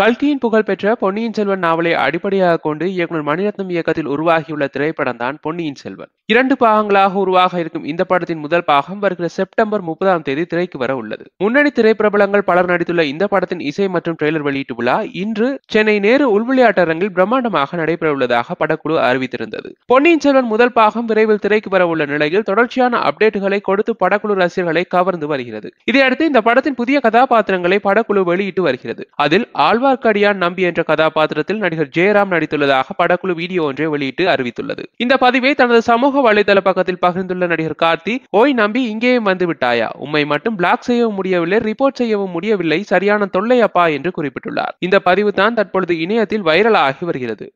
கல்கியின் புகழ்பெற்ற பொன்னியின் செல்வன் நாவலை அடிப்படையாக கொண்டு இயக்குநர் மணிரத்னம் இயக்கத்தில் உருவாகியுள்ள திரைப்படம் தான் பொன்னியின் செல்வன் இரண்டு பாகங்களாக உருவாக இருக்கும் இந்த படத்தின் முதல் பாகம் வருகிற செப்டம்பர் முப்பதாம் தேதி திரைக்கு வர உள்ளது முன்னணி திரைப்பிரபலங்கள் பலர் நடித்துள்ள இந்த படத்தின் இசை மற்றும் ட்ரெய்லர் வெளியீட்டு விழா இன்று சென்னை நேரு உள்விளையாட்டரங்கில் பிரம்மாண்டமாக நடைபெற உள்ளதாக படக்குழு அறிவித்திருந்தது பொன்னியின் செல்வன் முதல் பாகம் விரைவில் திரைக்கு வர உள்ள நிலையில் தொடர்ச்சியான அப்டேட்டுகளை கொடுத்து படக்குழு ரசிகர்களை கவர்ந்து வருகிறது இதையடுத்து இந்த படத்தின் புதிய கதாபாத்திரங்களை படக்குழு வெளியிட்டு வருகிறது அதில் ஆழ்வ ஆழ்வார்க்கடியான் நம்பி என்ற கதாபாத்திரத்தில் நடிகர் ஜெயராம் நடித்துள்ளதாக படக்குழு வீடியோ ஒன்றை வெளியிட்டு அறிவித்துள்ளது இந்த பதிவை தனது சமூக வலைதள பக்கத்தில் பகிர்ந்துள்ள நடிகர் கார்த்தி ஓய் நம்பி இங்கேயும் வந்து விட்டாயா உண்மை மட்டும் பிளாக் செய்யவும் முடியவில்லை ரிப்போர்ட் செய்யவும் முடியவில்லை சரியான தொல்லையப்பா என்று குறிப்பிட்டுள்ளார் இந்த பதிவு தான் தற்பொழுது இணையத்தில் வைரலாகி வருகிறது